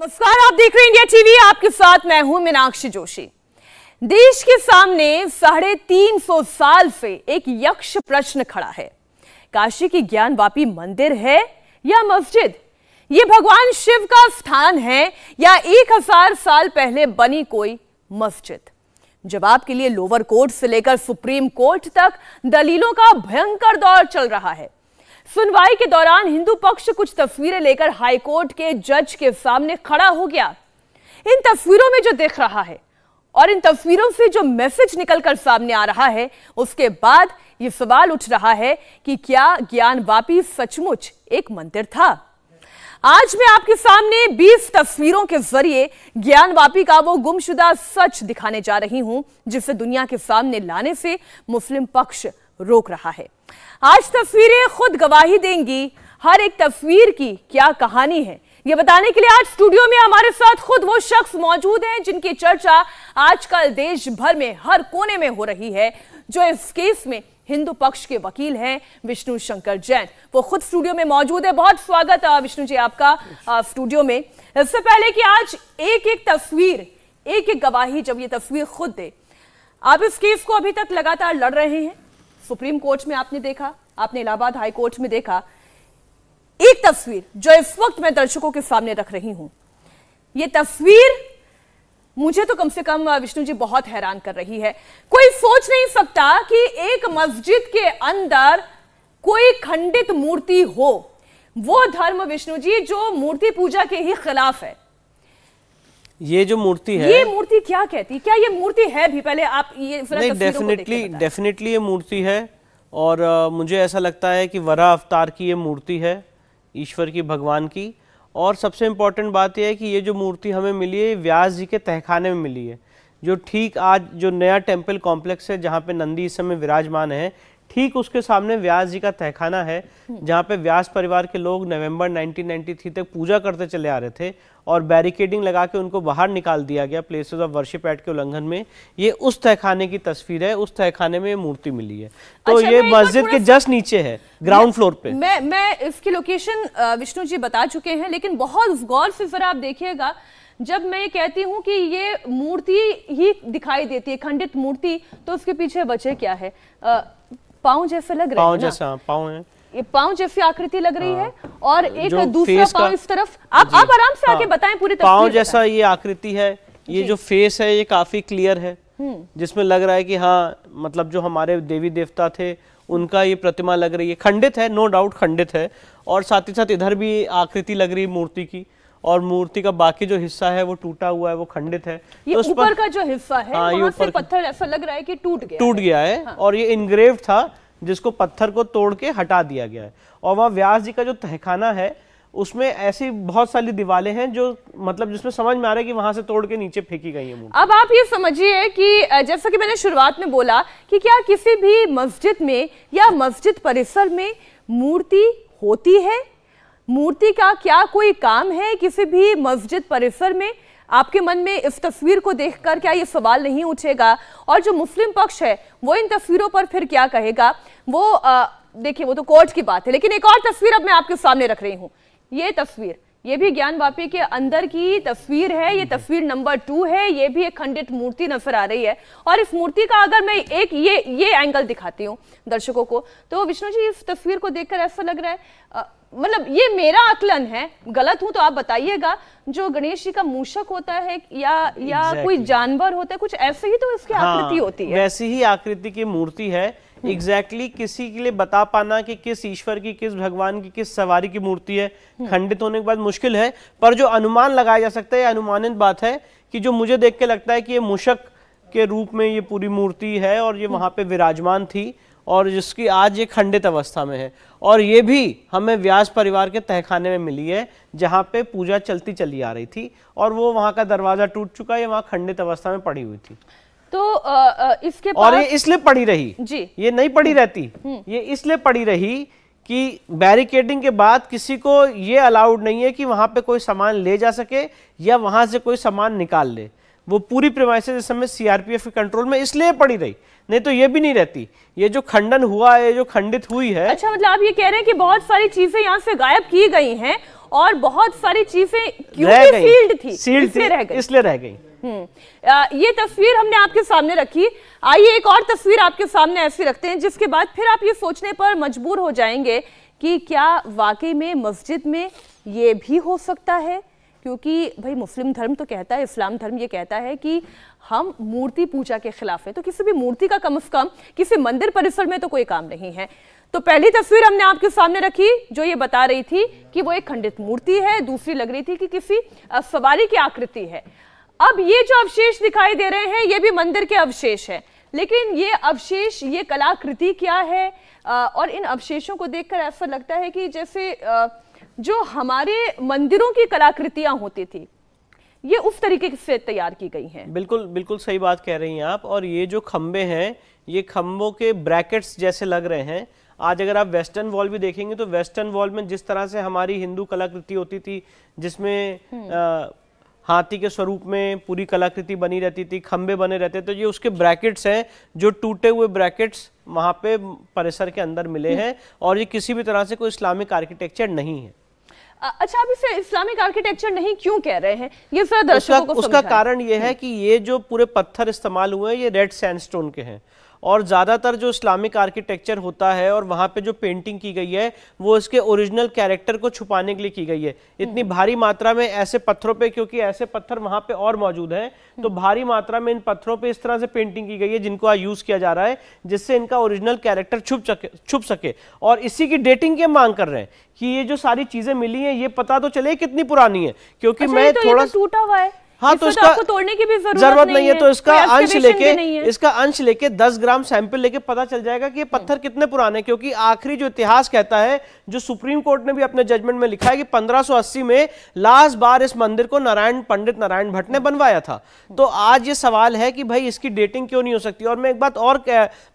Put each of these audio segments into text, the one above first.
नमस्कार आप देख रहे हैं इंडिया टीवी आपके साथ मैं हूं मीनाक्षी जोशी देश के सामने साढ़े तीन सौ साल से एक यक्ष प्रश्न खड़ा है काशी की ज्ञान वापी मंदिर है या मस्जिद ये भगवान शिव का स्थान है या एक हजार साल पहले बनी कोई मस्जिद जवाब के लिए लोअर कोर्ट से लेकर सुप्रीम कोर्ट तक दलीलों का भयंकर दौर चल रहा है सुनवाई के दौरान हिंदू पक्ष कुछ तस्वीरें लेकर हाईकोर्ट के जज के सामने खड़ा हो गया इन तस्वीरों में जो देख रहा है और इन तस्वीरों से जो मैसेज निकलकर सामने आ रहा है उसके बाद ये सवाल उठ रहा है कि क्या ज्ञान वापी सचमुच एक मंदिर था आज मैं आपके सामने 20 तस्वीरों के जरिए ज्ञान वापी का वो गुमशुदा सच दिखाने जा रही हूं जिसे दुनिया के सामने लाने से मुस्लिम पक्ष रोक रहा है आज तस्वीरें खुद गवाही देंगी हर एक तस्वीर की क्या कहानी है ये बताने के लिए आज स्टूडियो में हमारे साथ खुद वो शख्स मौजूद हैं जिनकी चर्चा आजकल देश भर में हर कोने में हो रही है जो इस केस में हिंदू पक्ष के वकील हैं विष्णु शंकर जैन वो खुद स्टूडियो में मौजूद है बहुत स्वागत विष्णु जी आपका स्टूडियो में इससे पहले कि आज एक एक तस्वीर एक एक गवाही जब ये तस्वीर खुद दे आप इस केस को अभी तक लगातार लड़ रहे हैं सुप्रीम कोर्ट में आपने देखा आपने इलाहाबाद हाई कोर्ट में देखा एक तस्वीर जो इस वक्त मैं दर्शकों के सामने रख रही हूं यह तस्वीर मुझे तो कम से कम विष्णु जी बहुत हैरान कर रही है कोई सोच नहीं सकता कि एक मस्जिद के अंदर कोई खंडित मूर्ति हो वो धर्म विष्णु जी जो मूर्ति पूजा के ही खिलाफ है ये जो मूर्ति है ये मूर्ति क्या कहती है क्या ये मूर्ति है भी पहले आप ये नहीं डेफिनेटली डेफिनेटली ये मूर्ति है और आ, मुझे ऐसा लगता है कि वरा अवतार की ये मूर्ति है ईश्वर की भगवान की और सबसे इम्पोर्टेंट बात यह है कि ये जो मूर्ति हमें मिली है व्यास जी के तहखाने में मिली है जो ठीक आज जो नया टेम्पल कॉम्प्लेक्स है जहाँ पे नंदी इस समय विराजमान है ठीक उसके सामने व्यास जी का तहखाना है जहाँ पे व्यास परिवार के लोग नवंबर 1993 तक पूजा करते चले आ रहे थे और बैरिकेडिंग लगा के उनको बाहर निकाल दिया गया प्लेसेस ऑफ वर्शिप एक्ट के उल्लंघन में ये उस तहखाने की तस्वीर है उस तहखाने में मूर्ति मिली है तो अच्छा, ये मस्जिद के जस्ट नीचे है ग्राउंड फ्लोर पे मैं मैं इसकी लोकेशन विष्णु जी बता चुके हैं लेकिन बहुत गौर से जरा आप देखिएगा जब मैं ये कहती हूँ कि ये मूर्ति ही दिखाई देती है खंडित मूर्ति तो उसके पीछे बचे क्या है पाँव जैसे लग रहे हैं जैसा पाँव है ये पाँव जैसी आकृति लग रही हाँ। है और एक दूसरा पाँव इस तरफ आप आप आराम से हाँ। आके बताएं पूरी पाँव जैसा ये आकृति है ये जो फेस है ये काफी क्लियर है हम्म। जिसमें लग रहा है कि हाँ मतलब जो हमारे देवी देवता थे उनका ये प्रतिमा लग रही है खंडित है नो डाउट खंडित है और साथ ही साथ इधर भी आकृति लग रही मूर्ति की और मूर्ति का बाकी जो हिस्सा है वो टूटा हुआ है वो खंडित है ये तो ऊपर तो का जो हिस्सा है हाँ, वहां से पत्थर ऐसा लग रहा है कि टूट गया टूट गया है हाँ। और ये इनग्रेव था जिसको पत्थर को तोड़ के हटा दिया गया है और वहाँ व्यास जी का जो तहखाना है उसमें ऐसी बहुत सारी दीवारें हैं जो मतलब जिसमें समझ में आ रहा है कि वहां से तोड़ के नीचे फेंकी गई है अब आप ये समझिए कि जैसा कि मैंने शुरुआत में बोला कि क्या किसी भी मस्जिद में या मस्जिद परिसर में मूर्ति होती है मूर्ति का क्या कोई काम है किसी भी मस्जिद परिसर में आपके मन में इस तस्वीर को देखकर क्या ये सवाल नहीं उठेगा और जो मुस्लिम पक्ष है वो इन तस्वीरों पर फिर क्या कहेगा वो देखिए वो तो कोर्ट की बात है लेकिन एक और तस्वीर अब मैं आपके सामने रख रही हूँ ये तस्वीर ये भी ज्ञान वापी के अंदर की तस्वीर है ये तस्वीर नंबर टू है ये भी एक खंडित मूर्ति नजर आ रही है और इस मूर्ति का अगर मैं एक ये ये एंगल दिखाती हूँ दर्शकों को तो विष्णु जी इस तस्वीर को देखकर ऐसा लग रहा है मतलब ये मेरा आकलन है गलत हूं तो आप बताइएगा जो गणेश जी का मूषक होता है या exactly. या कोई जानवर होता है कुछ ऐसे ही तो इसकी हाँ, आकृति होती है वैसी ही आकृति की मूर्ति है एग्जैक्टली हम्म। exactly किसी के लिए बता पाना कि किस ईश्वर की किस भगवान की किस सवारी की मूर्ति है हम्म। खंडित होने के बाद मुश्किल है पर जो अनुमान लगाया जा सकता है अनुमानित बात है कि जो मुझे देख के लगता है कि ये मूषक के रूप में ये पूरी मूर्ति है और ये हम्म। वहां पे विराजमान थी और जिसकी आज ये खंडित अवस्था में है और ये भी हमें व्यास परिवार के तहखाने में मिली है जहाँ पे पूजा चलती चली आ रही थी और वो वहाँ का दरवाज़ा टूट चुका है वहाँ खंडित अवस्था में पड़ी हुई थी तो आ, इसके और ये इसलिए पड़ी रही जी ये नहीं पड़ी हम्म। रहती हम्म। ये इसलिए पड़ी रही कि बैरिकेडिंग के बाद किसी को ये अलाउड नहीं है कि वहाँ पे कोई सामान ले जा सके या वहाँ से कोई सामान निकाल ले वो पूरी प्रेमाइसेज इस समय सीआरपीएफ के कंट्रोल में इसलिए पड़ी रही नहीं तो ये भी नहीं रहती ये जो खंडन हुआ है जो खंडित हुई है अच्छा मतलब आप ये कह रहे हैं कि बहुत सारी चीजें यहाँ से गायब की गई हैं और बहुत सारी चीजें थी रह गई इसलिए रह गई हम्म। ये तस्वीर हमने आपके सामने रखी आइए एक और तस्वीर आपके सामने ऐसी रखते हैं जिसके बाद फिर आप ये सोचने पर मजबूर हो जाएंगे कि क्या वाकई में मस्जिद में ये भी हो सकता है क्योंकि भाई मुस्लिम धर्म तो कहता है इस्लाम धर्म ये कहता है कि हम मूर्ति पूजा के खिलाफ है तो किसी भी मूर्ति का कम अज़ कम किसी मंदिर परिसर में तो कोई काम नहीं है तो पहली तस्वीर हमने आपके सामने रखी जो ये बता रही थी कि वो एक खंडित मूर्ति है दूसरी लग रही थी कि किसी सवारी की आकृति है अब ये जो अवशेष दिखाई दे रहे हैं ये भी मंदिर के अवशेष है लेकिन ये अवशेष ये कलाकृति क्या है और इन अवशेषों को देखकर ऐसा लगता है कि जैसे आ, जो हमारे मंदिरों की कलाकृतियां होती थी ये उस तरीके से तैयार की गई हैं बिल्कुल बिल्कुल सही बात कह रही हैं आप और ये जो खम्बे हैं ये खम्बों के ब्रैकेट्स जैसे लग रहे हैं आज अगर आप वेस्टर्न वॉल भी देखेंगे तो वेस्टर्न वॉल में जिस तरह से हमारी हिंदू कलाकृति होती थी जिसमें हम्म। हाथी के स्वरूप में पूरी कलाकृति बनी रहती थी खम्बे बने रहते तो ये उसके ब्रैकेट्स हैं जो टूटे हुए ब्रैकेट्स वहाँ पे परिसर के अंदर मिले हम्म। हैं और ये किसी भी तरह से कोई इस्लामिक आर्किटेक्चर नहीं है अच्छा आप इसे इस्लामिक आर्किटेक्चर नहीं क्यों कह रहे हैं ये फिर दर्शकों को उसका कारण ये है कि ये जो पूरे पत्थर इस्तेमाल हुए हैं ये रेड सैंडस्टोन के हैं और ज़्यादातर जो इस्लामिक आर्किटेक्चर होता है और वहाँ पे जो पेंटिंग की गई है वो इसके ओरिजिनल कैरेक्टर को छुपाने के लिए की गई है इतनी हम्म। भारी मात्रा में ऐसे पत्थरों पे क्योंकि ऐसे पत्थर वहाँ पे और मौजूद हैं तो हम्म। भारी मात्रा में इन पत्थरों पे इस तरह से पेंटिंग की गई है जिनको यूज़ किया जा रहा है जिससे इनका ओरिजिनल कैरेक्टर छुप सके छुप सके और इसी की डेटिंग की मांग कर रहे हैं कि ये जो सारी चीज़ें मिली हैं ये पता तो चले कितनी पुरानी है क्योंकि अच्छा, मैं तो थोड़ा टूटा हुआ है हाँ तो, तो इसका तो तोड़ने की भी जरूरत, नहीं, नहीं है तो इसका अंश लेके इसका अंश लेके 10 ग्राम सैंपल लेके पता चल जाएगा कि ये पत्थर हम्म। कितने पुराने क्योंकि आखिरी जो इतिहास कहता है जो सुप्रीम कोर्ट ने भी अपने जजमेंट में लिखा है कि 1580 में लास्ट बार इस मंदिर को नारायण पंडित नारायण भट्ट ने हम्म। बनवाया था हम्म। तो आज ये सवाल है कि भाई इसकी डेटिंग क्यों नहीं हो सकती और मैं एक बात और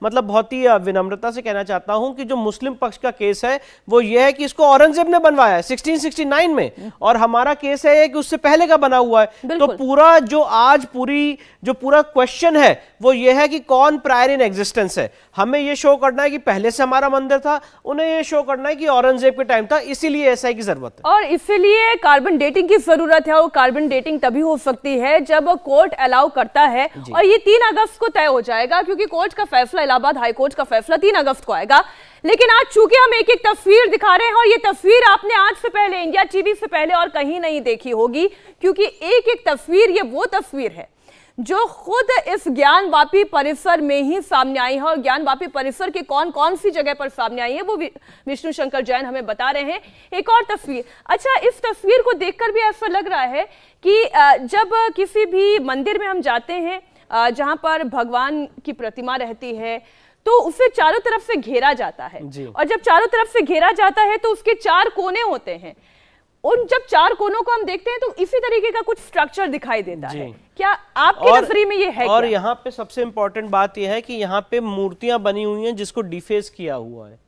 मतलब बहुत ही विनम्रता से कहना चाहता हूँ कि जो मुस्लिम पक्ष का केस है वो ये है कि इसको औरंगजेब ने बनवाया है सिक्सटीन में और हमारा केस है कि उससे पहले का बना हुआ है तो पूरा जो आज पूरी जो पूरा क्वेश्चन है वो ये है कि कौन प्रायर इन एग्जिस्टेंस है हमें ये शो करना है कि पहले से हमारा मंदिर था उन्हें ये शो करना है कि औरंगजेब के टाइम था इसीलिए ऐसा की जरूरत है और इसीलिए कार्बन डेटिंग की जरूरत है और कार्बन डेटिंग तभी हो सकती है जब कोर्ट अलाउ करता है और ये तीन अगस्त को तय हो जाएगा क्योंकि कोर्ट का फैसला इलाहाबाद हाईकोर्ट का फैसला तीन अगस्त को आएगा लेकिन आज चूंकि हम एक एक तस्वीर दिखा रहे हैं और ये तस्वीर आपने आज से पहले इंडिया टीवी से पहले और कहीं नहीं देखी होगी क्योंकि एक एक तस्वीर ये वो तस्वीर है जो खुद इस ज्ञानवापी परिसर में ही सामने आई है और ज्ञानवापी परिसर के कौन कौन सी जगह पर सामने आई है वो विष्णु शंकर जैन हमें बता रहे हैं एक और तस्वीर अच्छा इस तस्वीर को देखकर भी ऐसा लग रहा है कि जब किसी भी मंदिर में हम जाते हैं जहाँ पर भगवान की प्रतिमा रहती है तो उसे चारों तरफ से घेरा जाता है और जब चारों तरफ से घेरा जाता है तो उसके चार कोने होते हैं और जब चार कोनों को हम देखते हैं तो इसी तरीके का कुछ स्ट्रक्चर दिखाई देता है क्या आपकी नजरी में ये है और यहाँ पे सबसे इम्पोर्टेंट बात यह है कि यहाँ पे मूर्तियां बनी हुई हैं जिसको डिफेस किया हुआ है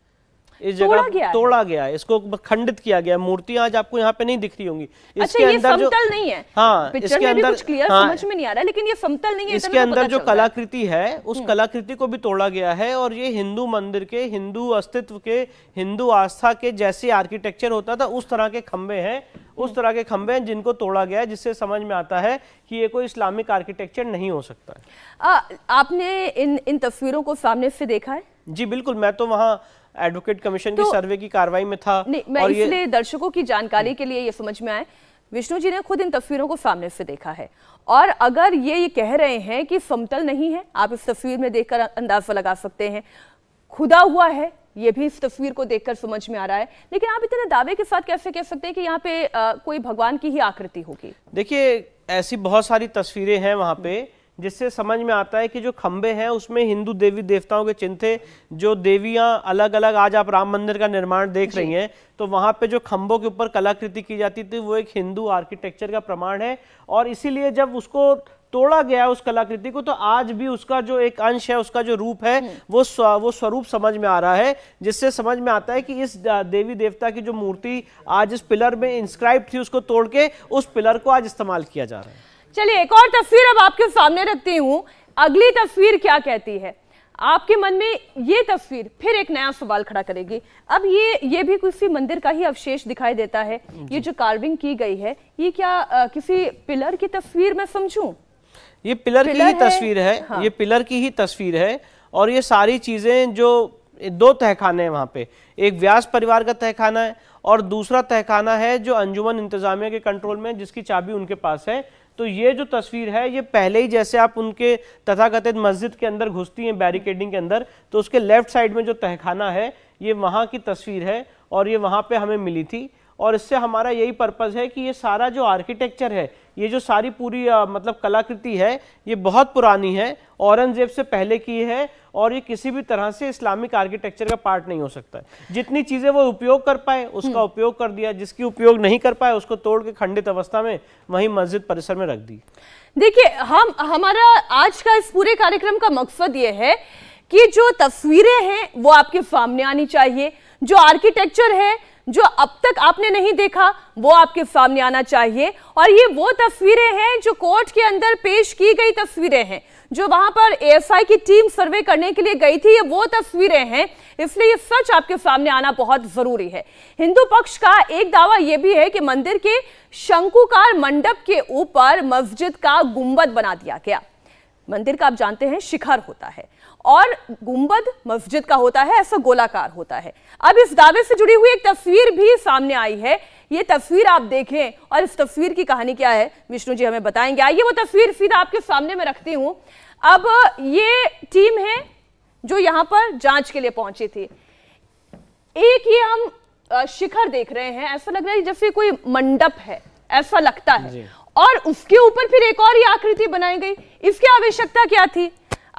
इस जगह गया तोड़ा गया है इसको खंडित किया गया मूर्ति आज आपको यहाँ पे नहीं दिख रही होंगी अच्छा, इसके अंदर जो नहीं है हाँ इसके अंदर हाँ। समझ में नहीं आ रहा लेकिन ये समतल नहीं है इसके तो अंदर जो कलाकृति है उस हम्म। कलाकृति को भी तोड़ा गया है और ये हिंदू मंदिर के हिंदू अस्तित्व के हिंदू आस्था के जैसे आर्किटेक्चर होता था उस तरह के खंबे हैं उस हम्म। तरह के खंबे हैं जिनको तोड़ा गया है जिससे समझ में आता है कि ये कोई इस्लामिक आर्किटेक्चर नहीं हो सकता है। आ, आपने इन इन तस्वीरों को सामने से देखा है जी बिल्कुल मैं तो वहाँ एडवोकेट कमीशन तो, की सर्वे की कार्रवाई में था मैं और इसलिए दर्शकों की जानकारी के लिए ये समझ में आए विष्णु जी ने खुद इन तस्वीरों को सामने से देखा है और अगर ये ये कह रहे हैं कि समतल नहीं है आप इस तस्वीर में देखकर अंदाजा लगा सकते हैं खुदा हुआ है ये भी इस तस्वीर को देखकर समझ में आ रहा है लेकिन आप इतने दावे के साथ कैसे कह सकते हैं कि यहाँ पे आ, कोई भगवान की ही आकृति होगी देखिए ऐसी बहुत सारी तस्वीरें हैं वहां पे जिससे समझ में आता है कि जो खंबे हैं उसमें हिंदू देवी देवताओं के चिन्ह थे जो देवियां अलग अलग आज आप राम मंदिर का निर्माण देख रही हैं तो वहां पे जो खंबों के ऊपर कलाकृति की जाती थी वो एक हिंदू आर्किटेक्चर का प्रमाण है और इसीलिए जब उसको तोड़ा गया उस कलाकृति को तो आज भी उसका जो एक अंश है उसका जो रूप है वो स्व, वो स्वरूप समझ में आ रहा है जिससे समझ में आता है कि इस देवी देवता की जो मूर्ति आज इस पिलर में इंस्क्राइब थी उसको तोड़ के उस पिलर को आज इस्तेमाल किया जा रहा है चलिए एक और तस्वीर अब आपके सामने रखती हूँ अगली तस्वीर क्या कहती है आपके मन में ये तस्वीर फिर एक नया सवाल खड़ा करेगी अब ये ये भी किसी मंदिर का ही अवशेष दिखाई देता है ये जो कार्विंग की गई है ये क्या आ, किसी पिलर की तस्वीर मैं समझूं ये पिलर, पिलर की ही तस्वीर है हाँ। ये पिलर की ही तस्वीर है और ये सारी चीजें जो दो तहखाने हैं वहां पे एक व्यास परिवार का तहखाना है और दूसरा तहखाना है जो अंजुमन इंतजामिया के कंट्रोल में जिसकी चाबी उनके पास है तो ये जो तस्वीर है ये पहले ही जैसे आप उनके तथाकथित मस्जिद के अंदर घुसती हैं बैरिकेडिंग के अंदर तो उसके लेफ्ट साइड में जो तहखाना है ये वहाँ की तस्वीर है और ये वहाँ पे हमें मिली थी और इससे हमारा यही पर्पज़ है कि ये सारा जो आर्किटेक्चर है ये जो सारी पूरी आ, मतलब कलाकृति है ये बहुत पुरानी है औरंगजेब से पहले की है और ये किसी भी तरह से इस्लामिक आर्किटेक्चर का पार्ट नहीं हो सकता है जितनी चीज़ें वो उपयोग कर पाए उसका हम्म। उपयोग कर दिया जिसकी उपयोग नहीं कर पाए उसको तोड़ के खंडित अवस्था में वहीं मस्जिद परिसर में रख दी देखिए हम हमारा आज का इस पूरे कार्यक्रम का मकसद ये है कि जो तस्वीरें हैं वो आपके सामने आनी चाहिए जो आर्किटेक्चर है जो अब तक आपने नहीं देखा वो आपके सामने आना चाहिए और ये वो तस्वीरें हैं जो कोर्ट के अंदर पेश की गई तस्वीरें हैं जो वहां पर एएसआई की टीम सर्वे करने के लिए गई थी ये वो तस्वीरें हैं इसलिए ये सच आपके सामने आना बहुत जरूरी है हिंदू पक्ष का एक दावा यह भी है कि मंदिर के शंकुकार मंडप के ऊपर मस्जिद का गुंबद बना दिया गया मंदिर का आप जानते हैं शिखर होता है और गुंबद मस्जिद का होता है ऐसा गोलाकार होता है अब इस दावे से जुड़ी हुई एक तस्वीर भी सामने आई है ये तस्वीर आप देखें और इस तस्वीर की कहानी क्या है विष्णु जी हमें बताएंगे आइए वो तस्वीर सीधा आपके सामने मैं रखती हूं अब ये टीम है जो यहां पर जांच के लिए पहुंची थी एक ये हम शिखर देख रहे हैं ऐसा लग रहा है जैसे कोई मंडप है ऐसा लगता है और उसके ऊपर फिर एक और ये आकृति बनाई गई इसकी आवश्यकता क्या थी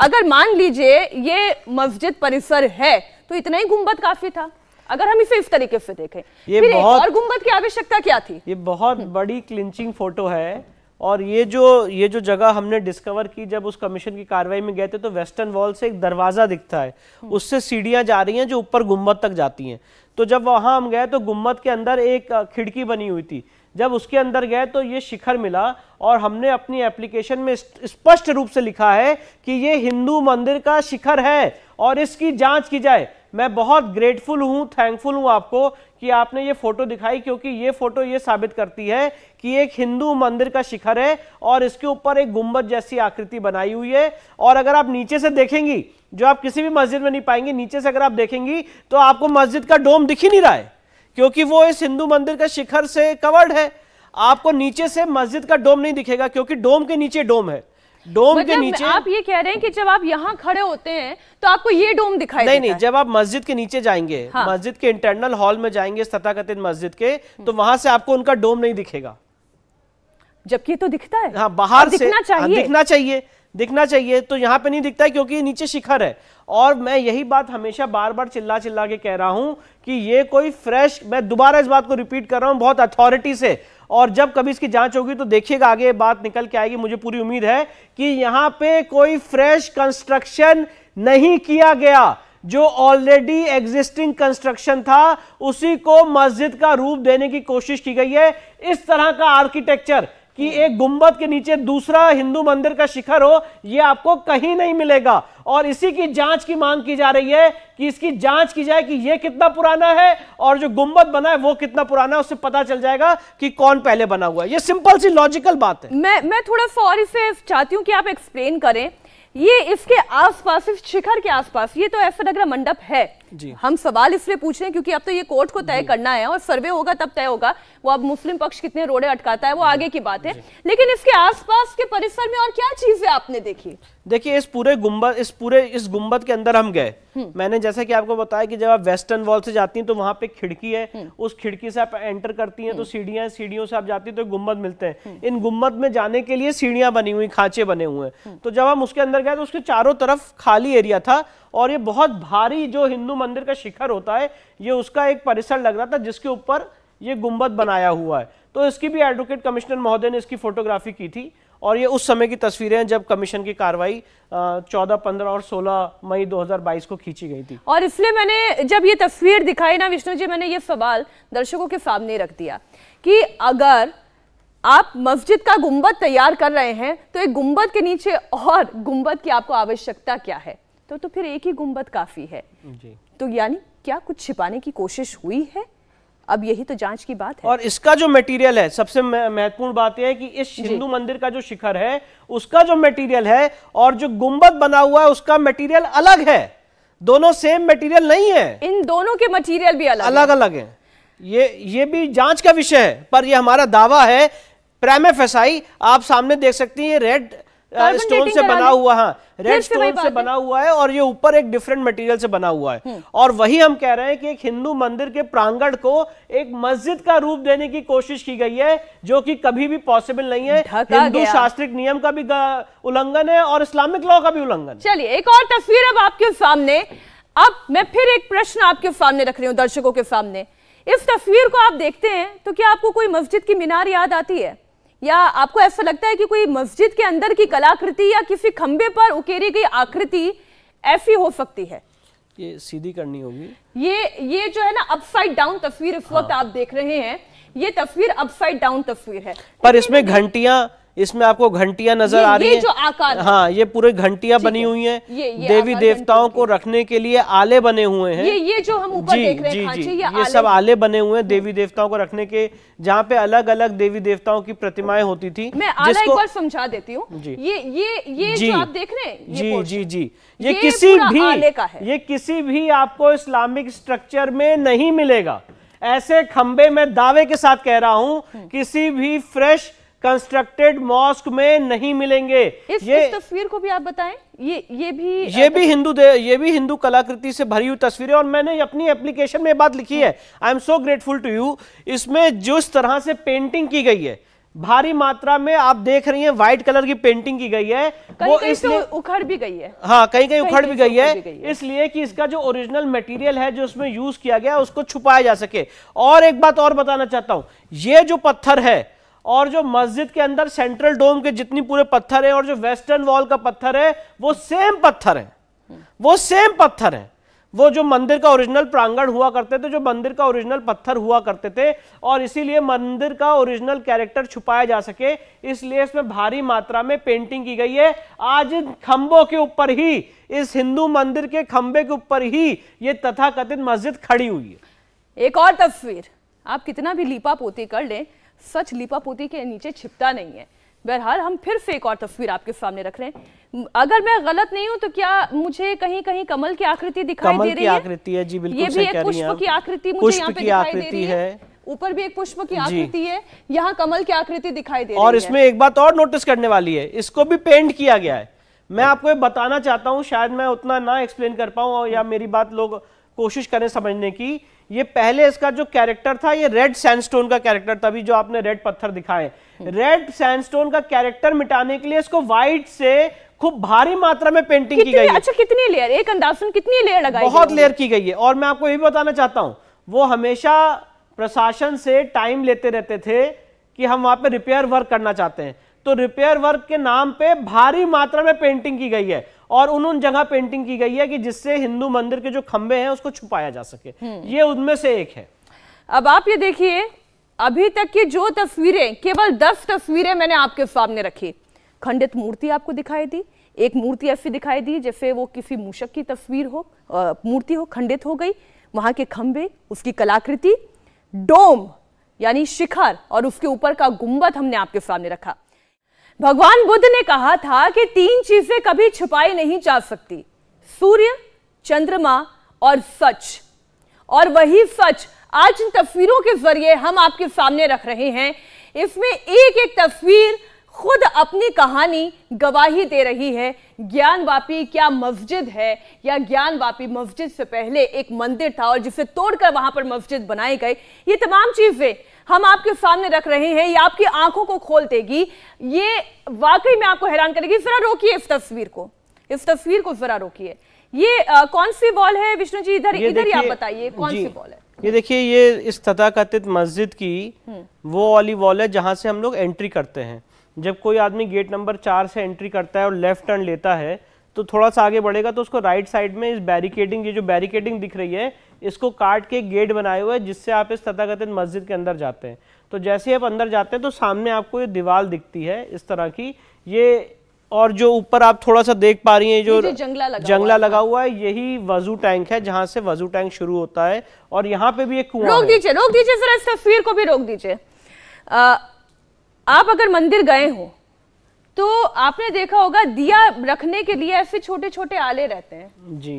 अगर मान लीजिए ये मस्जिद परिसर है तो इतना ही गुंबद काफी था अगर हम इसे इस तरीके से देखें ये फिर बहुत, और गुंबद की आवश्यकता क्या थी ये बहुत बड़ी क्लिंचिंग फोटो है और ये जो ये जो जगह हमने डिस्कवर की जब उस कमीशन की कार्रवाई में गए थे तो वेस्टर्न वॉल से एक दरवाज़ा दिखता है हम्म। उससे सीढ़ियां जा रही हैं जो ऊपर गुम्बद तक जाती हैं तो जब वहां हम गए तो गुम्बद के अंदर एक खिड़की बनी हुई थी जब उसके अंदर गए तो ये शिखर मिला और हमने अपनी एप्लीकेशन में स्पष्ट रूप से लिखा है कि ये हिंदू मंदिर का शिखर है और इसकी जांच की जाए मैं बहुत ग्रेटफुल हूँ थैंकफुल हूँ आपको कि आपने ये फोटो दिखाई क्योंकि ये फोटो ये साबित करती है कि एक हिंदू मंदिर का शिखर है और इसके ऊपर एक गुंबद जैसी आकृति बनाई हुई है और अगर आप नीचे से देखेंगी जो आप किसी भी मस्जिद में नहीं पाएंगे नीचे से अगर आप देखेंगी तो आपको मस्जिद का डोम दिख ही नहीं रहा है क्योंकि वो इस हिंदू मंदिर के शिखर से कवर्ड है आपको नीचे से मस्जिद का डोम नहीं दिखेगा क्योंकि डोम के नीचे डोम है डोम मतलब के नीचे आप ये कह रहे हैं कि जब आप यहाँ खड़े होते हैं तो आपको ये डोम दिखाई नहीं नहीं जब आप मस्जिद के नीचे जाएंगे हाँ। मस्जिद के इंटरनल हॉल में जाएंगे तथाकथित मस्जिद के तो वहां से आपको उनका डोम नहीं दिखेगा जबकि तो दिखता है हाँ बाहर से दिखना हाँ, चाहिए दिखना चाहिए दिखना चाहिए तो यहां पे नहीं दिखता है क्योंकि नीचे शिखर है और मैं यही बात हमेशा बार बार चिल्ला चिल्ला के कह रहा हूं कि ये कोई फ्रेश मैं दोबारा इस बात को रिपीट कर रहा हूं बहुत अथॉरिटी से और जब कभी इसकी जांच होगी तो देखिएगा आगे बात निकल के आएगी मुझे पूरी उम्मीद है कि यहां पे कोई फ्रेश कंस्ट्रक्शन नहीं किया गया जो ऑलरेडी एग्जिस्टिंग कंस्ट्रक्शन था उसी को मस्जिद का रूप देने की कोशिश की गई है इस तरह का आर्किटेक्चर कि एक गुंबद के नीचे दूसरा हिंदू मंदिर का शिखर हो यह आपको कहीं नहीं मिलेगा और इसी की जांच की मांग की जा रही है कि इसकी जांच की जाए कि यह कितना पुराना है और जो गुंबद बना है वो कितना पुराना है उससे पता चल जाएगा कि कौन पहले बना हुआ है ये सिंपल सी लॉजिकल बात है मैं मैं थोड़ा सा और इसे चाहती हूँ कि आप एक्सप्लेन करें ये इसके आसपास इस शिखर के आसपास ये तो ऐसा लग रहा मंडप है हम सवाल इसलिए पूछ रहे हैं क्योंकि अब तो ये कोर्ट को तय करना है और सर्वे होगा तब तय होगा वो अब मुस्लिम पक्ष कितने रोड़े अटकाता है वो आगे की बात है लेकिन इसके आसपास के परिसर में और क्या चीजें आपने देखी देखिए इस पूरे गुम्बद इस पूरे इस गुम्बद के अंदर हम गए हम्म। मैंने जैसे कि आपको बताया कि जब आप वेस्टर्न वॉल से जाती हैं तो वहां पे खिड़की है हम्म। उस खिड़की से आप एंटर करती हैं तो हम्म। सीढ़ियां सीढ़ियों से आप जाती हैं तो गुम्बद मिलते हैं इन गुम्बद में जाने के लिए सीढ़ियां बनी हुई खांचे बने हुए हैं तो जब हम उसके अंदर गए तो उसके चारों तरफ खाली एरिया था और ये बहुत भारी जो हिंदू मंदिर का शिखर होता है ये उसका एक परिसर लग रहा था जिसके ऊपर ये गुंबद बनाया हुआ है तो इसकी भी एडवोकेट कमिश्नर महोदय ने इसकी फोटोग्राफी की थी और ये उस समय की तस्वीरें हैं जब कमीशन की कार्रवाई 14, 15 और 16 मई 2022 को खींची गई थी और इसलिए मैंने जब ये तस्वीर दिखाई ना विष्णु जी मैंने ये सवाल दर्शकों के सामने रख दिया कि अगर आप मस्जिद का गुंबद तैयार कर रहे हैं तो एक गुंबद के नीचे और गुंबद की आपको आवश्यकता क्या है तो तो फिर एक ही गुंबद काफी है जी तो यानी क्या कुछ छिपाने की कोशिश हुई है अब यही तो जांच की बात है और इसका जो मटेरियल है सबसे महत्वपूर्ण बात यह है कि इस हिंदू मंदिर का जो शिखर है उसका जो मटेरियल है और जो गुंबद बना हुआ है उसका मटेरियल अलग है दोनों सेम मटेरियल नहीं है इन दोनों के मटेरियल भी अलग अलग है। अलग है ये ये भी जांच का विषय है पर यह हमारा दावा है प्रेम एफ आप सामने देख सकती हैं रेड स्टोन से बना हुआ हाँ रेड स्टोन से बना हुआ है और ये ऊपर एक डिफरेंट मटेरियल से बना हुआ है हम्म। और वही हम कह रहे हैं कि एक हिंदू मंदिर के प्रांगण को एक मस्जिद का रूप देने की कोशिश की गई है जो कि कभी भी पॉसिबल नहीं है हिंदू शास्त्रिक नियम का भी उल्लंघन है और इस्लामिक लॉ का भी उल्लंघन चलिए एक और तस्वीर अब आपके सामने अब मैं फिर एक प्रश्न आपके सामने रख रही हूँ दर्शकों के सामने इस तस्वीर को आप देखते हैं तो क्या आपको कोई मस्जिद की मीनार याद आती है या आपको ऐसा लगता है कि कोई मस्जिद के अंदर की कलाकृति या किसी खंबे पर उकेरी गई आकृति ऐसी हो सकती है ये सीधी करनी होगी ये ये जो है ना अपसाइड डाउन तस्वीर इस हाँ। वक्त आप देख रहे हैं ये तस्वीर अपसाइड डाउन तस्वीर है पर इसमें घंटिया इसमें आपको घंटियां नजर आ रही है हाँ ये पूरे घंटियां बनी हुई है देवी देवताओं को रखने के लिए आले बने हुए हैं ये ये जो हम ऊपर देख रहे हैं जी जी ये सब आले बने हुए हैं देवी देवताओं को रखने के जहाँ पे अलग अलग देवी देवताओं की प्रतिमाएं होती थी मैं जिसको एक बार समझा देती हूँ ये ये ये जी, जो आप देख रहे हैं जी जी जी ये किसी भी ये किसी भी आपको इस्लामिक स्ट्रक्चर में नहीं मिलेगा ऐसे खंबे में दावे के साथ कह रहा हूं हम्म। किसी भी फ्रेश कंस्ट्रक्टेड मॉस्क में नहीं मिलेंगे इस, ये इस तस्वीर को भी आप बताएं ये ये भी ये भी हिंदू ये भी हिंदू कलाकृति से भरी हुई तस्वीरें और मैंने अपनी एप्लीकेशन में बात लिखी है I am so grateful to you इसमें जिस तरह से पेंटिंग की गई है भारी मात्रा में आप देख रही हैं व्हाइट कलर की पेंटिंग की गई है कहीं वो तो इसलिए उखड़ भी गई है हाँ कहीं कहीं उखड़ तो भी गई है इसलिए कि इसका जो ओरिजिनल मटेरियल है जो उसमें यूज किया गया उसको छुपाया जा सके और एक बात और बताना चाहता हूं ये जो पत्थर है और जो मस्जिद के अंदर सेंट्रल डोम के जितनी पूरे पत्थर है और जो वेस्टर्न वॉल का पत्थर है वो सेम पत्थर है वो सेम पत्थर है वो जो मंदिर का ओरिजिनल प्रांगण हुआ करते थे जो मंदिर का ओरिजिनल पत्थर हुआ करते थे और इसीलिए मंदिर का ओरिजिनल कैरेक्टर छुपाया जा सके इसलिए इसमें भारी मात्रा में पेंटिंग की गई है आज इन के ऊपर ही इस हिंदू मंदिर के खंबे के ऊपर ही ये तथाकथित मस्जिद खड़ी हुई है एक और तस्वीर आप कितना भी लीपा पोती कर लें सच लिपापोती के नीचे छिपता नहीं है बहरहाल हम फिर से एक और तस्वीर आपके सामने रख रहे हैं अगर मैं गलत नहीं हूं तो क्या मुझे कहीं कहीं कमल की आकृति दिखाई दे रही है आकृति है जी बिल्कुल ये भी एक पुष्प की आकृति मुझे यहाँ पे दिखाई दे रही है ऊपर भी एक पुष्प की आकृति है यहाँ कमल की आकृति दिखाई दे रही है और इसमें एक बात और नोटिस करने वाली है इसको भी पेंट किया गया है मैं हम्म। आपको बताना चाहता हूँ शायद मैं उतना ना एक्सप्लेन कर पाऊँ या मेरी बात लोग कोशिश करें समझने की ये पहले इसका जो कैरेक्टर था ये रेड सैंडस्टोन का कैरेक्टर तभी जो आपने रेड पत्थर दिखाए रेड सैंडस्टोन का कैरेक्टर मिटाने के लिए इसको व्हाइट से खूब भारी मात्रा में पेंटिंग की गई है अच्छा कितनी लेयर एक अंदाज कितनी लेयर लगाई बहुत लेयर की गई है और मैं आपको ये भी बताना चाहता हूं वो हमेशा प्रशासन से टाइम लेते रहते थे कि हम वहां पर रिपेयर वर्क करना चाहते हैं तो रिपेयर वर्क के नाम पे भारी मात्रा में पेंटिंग की गई है और उन उन जगह पेंटिंग की गई है कि जिससे हिंदू मंदिर के जो खंबे हैं उसको छुपाया जा सके हम्म। ये उनमें से एक है अब आप ये देखिए अभी तक की जो तस्वीरें केवल दस तस्वीरें मैंने आपके सामने रखी खंडित मूर्ति आपको दिखाई दी एक मूर्ति ऐसी दिखाई दी जैसे वो किसी मूषक की तस्वीर हो मूर्ति हो खंडित हो गई वहां के खंबे उसकी कलाकृति डोम यानी शिखर और उसके ऊपर का गुंबद हमने आपके सामने रखा भगवान बुद्ध ने कहा था कि तीन चीजें कभी छुपाई नहीं जा सकती सूर्य चंद्रमा और सच और वही सच आज इन तस्वीरों के जरिए हम आपके सामने रख रहे हैं इसमें एक एक तस्वीर खुद अपनी कहानी गवाही दे रही है ज्ञान वापी क्या मस्जिद है या ज्ञान वापी मस्जिद से पहले एक मंदिर था और जिसे तोड़कर वहां पर मस्जिद बनाई गई ये तमाम चीजें हम आपके सामने रख रहे हैं ये आपकी आंखों को खोल देगी ये वाकई में आपको हैरान करेगी जरा रोकिए इस तस्वीर को इस तस्वीर को जरा रोकिए ये आ, कौन सी बॉल है विष्णु जी इधर इधर ही आप बताइए कौन सी बॉल है ये देखिए ये इस तथाकथित मस्जिद की हम्म। वो वाली वॉल है जहाँ से हम लोग एंट्री करते हैं जब कोई आदमी गेट नंबर चार से एंट्री करता है और लेफ्ट टर्न लेता है तो थोड़ा सा आगे बढ़ेगा तो उसको राइट साइड में इस बैरिकेडिंग ये जो बैरिकेडिंग दिख रही है इसको काट के गेट बनाए हुए है जिससे आप इस तथाकथित मस्जिद के अंदर जाते हैं तो जैसे आप अंदर जाते हैं तो सामने आपको ये दीवार दिखती है इस तरह की ये और जो ऊपर आप थोड़ा सा देख पा रही हैं जो जंगला लगा जंगला हुआ लगा हुआ है यही वजू टैंक है जहां से वजू टैंक शुरू होता है और यहाँ पे भी एक कुआं रोक दीजिए रोक दीजिए सर इस तस्वीर को भी रोक दीजिए आप अगर मंदिर गए हो तो आपने देखा होगा दिया रखने के लिए ऐसे छोटे छोटे आले रहते हैं जी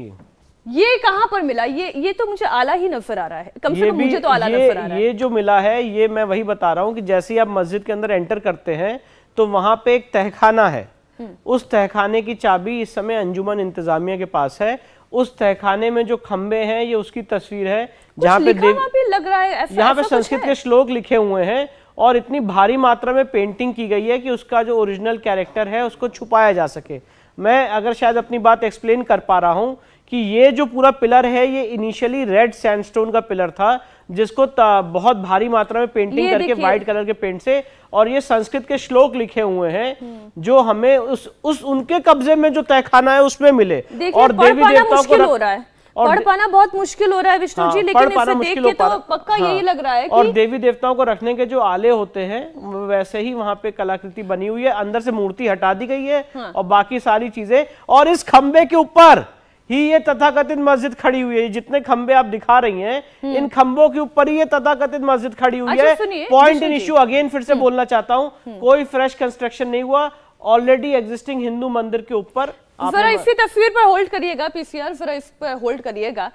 ये कहां पर मिला ये ये तो मुझे आला ही नजर आ रहा है कम से कम मुझे तो आला नजर आ रहा है ये जो मिला है ये मैं वही बता रहा हूँ कि जैसे ही आप मस्जिद के अंदर एंटर करते हैं तो वहां पे एक तहखाना है हम्म। उस तहखाने की चाबी इस समय अंजुमन इंतजामिया के पास है उस तहखाने में जो खम्बे हैं ये उसकी तस्वीर है जहाँ पे देव लग रहा है यहाँ पे संस्कृत के श्लोक लिखे हुए हैं और इतनी भारी मात्रा में पेंटिंग की गई है कि उसका जो ओरिजिनल कैरेक्टर है उसको छुपाया जा सके मैं अगर शायद अपनी बात एक्सप्लेन कर पा रहा हूँ कि ये जो पूरा पिलर है ये इनिशियली रेड सैंडस्टोन का पिलर था जिसको बहुत भारी मात्रा में पेंटिंग करके व्हाइट कलर के पेंट से और ये संस्कृत के श्लोक लिखे हुए हैं हम्म। जो हमें उस उस उनके कब्जे में जो तहखाना है उसमें मिले और देवी देवताओं को हो रहा है और पढ़ पाना बहुत मुश्किल हो रहा है विष्णु हाँ, जी लेकिन इसे देख के तो पक्का हाँ, यही लग रहा है कि... और देवी देवताओं को रखने के जो आले होते हैं वैसे ही वहाँ पे कलाकृति बनी हुई है अंदर से मूर्ति हटा दी गई है हाँ, और बाकी सारी चीजें और इस खम्बे के ऊपर ही ये तथाकथित मस्जिद खड़ी हुई है जितने खंबे आप दिखा रही हैं हम्म। इन खंबों के ऊपर ही ये तथाकथित मस्जिद खड़ी हुई अच्छा, है पॉइंट इन इश्यू अगेन फिर से हम्म। बोलना चाहता हूँ हम्म। कोई फ्रेश कंस्ट्रक्शन नहीं हुआ ऑलरेडी एग्जिस्टिंग हिंदू मंदिर के ऊपर जरा इसी तस्वीर पर होल्ड करिएगा पीसीआर जरा इस पर होल्ड करिएगा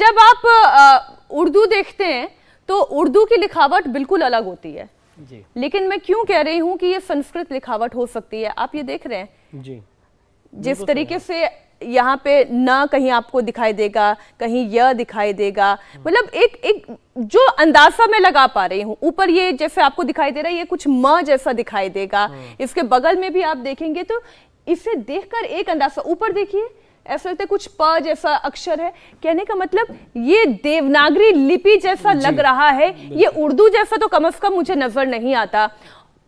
जब आप उर्दू देखते हैं तो उर्दू की लिखावट बिल्कुल अलग होती है जी। लेकिन मैं क्यों कह रही हूं कि ये संस्कृत लिखावट हो सकती है आप ये देख रहे हैं जी जिस तरीके से यहाँ पे न कहीं आपको दिखाई देगा कहीं यह दिखाई देगा मतलब एक एक जो अंदाजा मैं लगा पा रही हूँ ऊपर ये जैसे आपको दिखाई दे रहा है ये कुछ म जैसा दिखाई देगा हम्म। इसके बगल में भी आप देखेंगे तो इसे देखकर एक अंदाजा ऊपर देखिए ऐसा लगता है कुछ प जैसा अक्षर है कहने का मतलब ये देवनागरी लिपि जैसा लग रहा है ये उर्दू जैसा तो कम अज कम मुझे नजर नहीं आता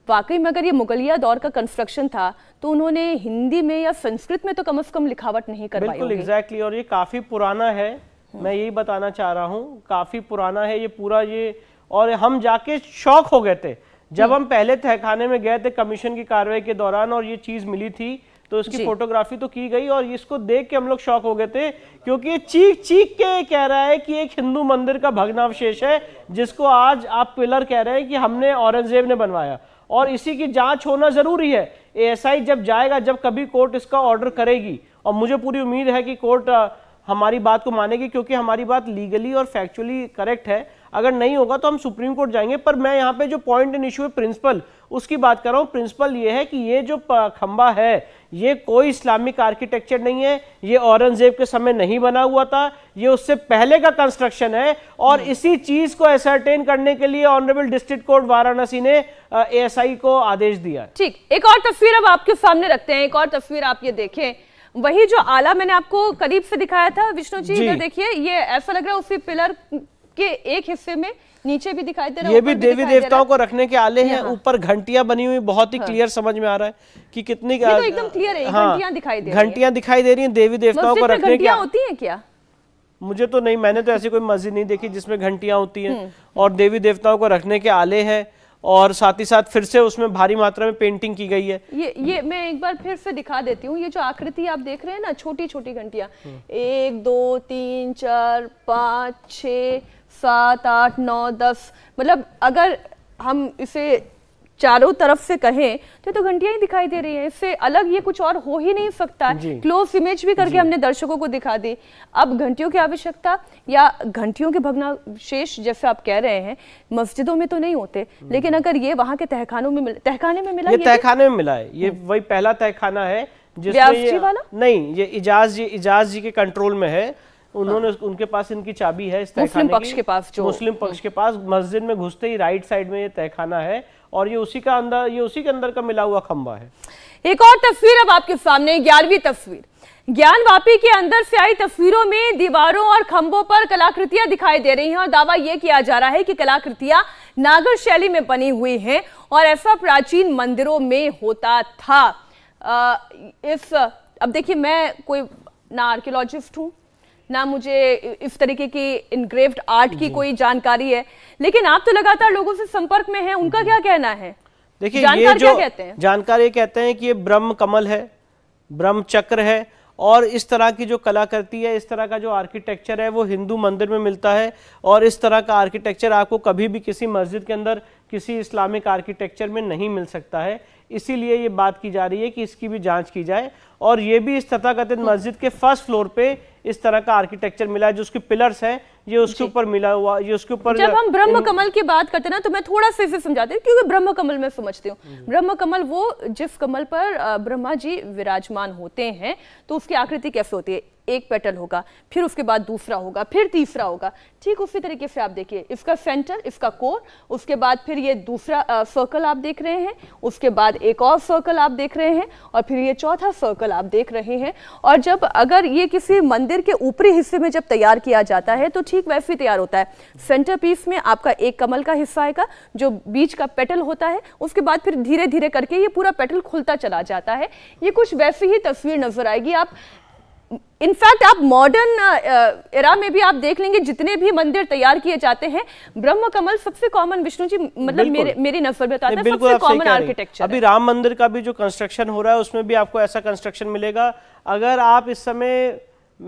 वाकई में अगर ये मुगलिया दौर का कंस्ट्रक्शन था तो उन्होंने हिंदी में या संस्कृत में तो कम से कम लिखावट नहीं कर बिल्कुल एग्जैक्टली exactly, और ये काफ़ी पुराना है हम्म। मैं यही बताना चाह रहा हूँ काफ़ी पुराना है ये पूरा ये और हम जाके शौक हो गए थे जब हम्म। हम पहले तहखाने में गए थे कमीशन की कार्रवाई के दौरान और ये चीज़ मिली थी तो इसकी फोटोग्राफी तो की गई और इसको देख के हम लोग शौक हो गए थे क्योंकि ये चीख चीख के कह रहा है कि एक हिंदू मंदिर का भग्नावशेष है जिसको आज आप पिलर कह रहे हैं कि हमने औरंगजेब ने बनवाया और इसी की जांच होना ज़रूरी है एएसआई जब जाएगा जब कभी कोर्ट इसका ऑर्डर करेगी और मुझे पूरी उम्मीद है कि कोर्ट हमारी बात को मानेगी क्योंकि हमारी बात लीगली और फैक्चुअली करेक्ट है अगर नहीं होगा तो हम सुप्रीम कोर्ट जाएंगे पर मैं यहाँ पे जो पॉइंट एंड इशू है प्रिंसिपल उसकी बात कर रहा हूँ प्रिंसिपल ये है कि ये जो खंबा है ये कोई इस्लामिक आर्किटेक्चर नहीं है ये औरंगजेब के समय नहीं बना हुआ था ये उससे पहले का कंस्ट्रक्शन है और हम्म। इसी चीज को एसरटेन करने के लिए ऑनरेबल डिस्ट्रिक्ट कोर्ट वाराणसी ने ए को आदेश दिया ठीक एक और तस्वीर अब आपके सामने रखते हैं एक और तस्वीर आप ये देखें वही जो आला मैंने आपको करीब से दिखाया था विष्णु जी, जी। इधर देखिए ये ऐसा लग रहा है उसी पिलर के एक हिस्से में नीचे भी दिखाई दे रहा है ये भी देवी देवताओं को रखने के आले हैं ऊपर घंटियां बनी हुई बहुत ही क्लियर हाँ। समझ में आ रहा है कि कितनी तो एकदम क्लियर है हाँ, घंटियां दिखाई दे दिखाई दे रही है देवी देवताओं को रखने की होती है क्या मुझे तो नहीं मैंने तो ऐसी कोई मस्जिद नहीं देखी जिसमें घंटियां होती हैं हम्म। और देवी देवताओं को रखने के आले हैं और साथ ही साथ फिर से उसमें भारी मात्रा में पेंटिंग की गई है ये ये मैं एक बार फिर से दिखा देती हूँ ये जो आकृति आप देख रहे हैं ना छोटी छोटी घंटियां हम्म। एक दो तीन चार पाँच छ सात आठ नौ दस मतलब अगर हम इसे चारों तरफ से कहें तो तो घंटियां ही दिखाई दे रही है इससे अलग ये कुछ और हो ही नहीं सकता क्लोज इमेज भी करके हमने दर्शकों को दिखा दी अब घंटियों की आवश्यकता या घंटियों के भग्नावशेष जैसे आप कह रहे हैं मस्जिदों में तो नहीं होते लेकिन अगर ये वहां के तहखानों में मिल, तहखाने में मिला ये, ये तहखाने में मिला है ये हम्म। वही पहला तहखाना है जिसमें नहीं ये इजाज जी इजाज जी के कंट्रोल में है उन्होंने उनके पास इनकी चाबी है इस मुस्लिम पक्ष के पास जो मुस्लिम पक्ष के पास मस्जिद में घुसते ही राइट साइड में ये तहखाना है और ये उसी का अंदर ये उसी के अंदर का मिला हुआ खंबा है एक और तस्वीर अब आपके सामने ग्यारहवीं तस्वीर ज्ञान वापी के अंदर से आई तस्वीरों में दीवारों और खंभों पर कलाकृतियां दिखाई दे रही हैं और दावा यह किया जा रहा है कि कलाकृतियां नागर शैली में बनी हुई हैं और ऐसा प्राचीन मंदिरों में होता था आ, इस अब देखिए मैं कोई ना आर्कियोलॉजिस्ट हूं ना मुझे इस तरीके की इनग्रेव्ड आर्ट की कोई जानकारी है लेकिन आप तो लगातार लोगों से संपर्क में हैं उनका क्या कहना है देखिए ये जो कहते हैं जानकार ये कहते हैं कि ये ब्रह्म कमल है ब्रह्म चक्र है और इस तरह की जो कलाकृति है इस तरह का जो आर्किटेक्चर है वो हिंदू मंदिर में मिलता है और इस तरह का आर्किटेक्चर आपको कभी भी किसी मस्जिद के अंदर किसी इस्लामिक आर्किटेक्चर में नहीं मिल सकता है इसीलिए ये बात की जा रही है कि इसकी भी जांच की जाए और ये भी इस तथाकथित तो मस्जिद के फर्स्ट फ्लोर पे इस तरह का आर्किटेक्चर मिला है जो उसके पिलर्स हैं ये उसके ऊपर मिला हुआ ये उसके ऊपर जब हम ब्रह्म कमल की बात करते हैं ना तो मैं थोड़ा सा इसे समझाती हूँ क्योंकि ब्रह्म कमल में समझती हूँ हम्म। ब्रह्म कमल वो जिस कमल पर ब्रह्मा जी विराजमान होते हैं तो उसकी आकृति कैसे होती है एक पेटल होगा फिर उसके बाद दूसरा होगा फिर तीसरा होगा ठीक उसी तरीके से आप देखिए इसका सेंटर इसका कोर उसके बाद फिर ये दूसरा सर्कल आप देख रहे हैं उसके बाद एक और सर्कल आप देख रहे हैं और फिर ये चौथा सर्कल आप देख रहे हैं और जब अगर ये किसी मंदिर के ऊपरी हिस्से में जब तैयार किया जाता है तो ठीक वैसे ही तैयार होता है सेंटर पीस में आपका एक कमल का हिस्सा आएगा जो बीच का पेटल होता है उसके बाद फिर धीरे धीरे करके ये पूरा पेटल खुलता चला जाता है ये कुछ वैसी ही तस्वीर नजर आएगी आप इनफैक्ट आप मॉडर्न एरा uh, uh, में भी आप देख लेंगे जितने भी मंदिर तैयार किए जाते हैं ब्रह्म कमल सबसे कॉमन विष्णु जी मतलब मेरे मेरी नफर बताते तो हैं सबसे कॉमन आर्किटेक्चर अभी राम मंदिर का भी जो कंस्ट्रक्शन हो रहा है उसमें भी आपको ऐसा कंस्ट्रक्शन मिलेगा अगर आप इस समय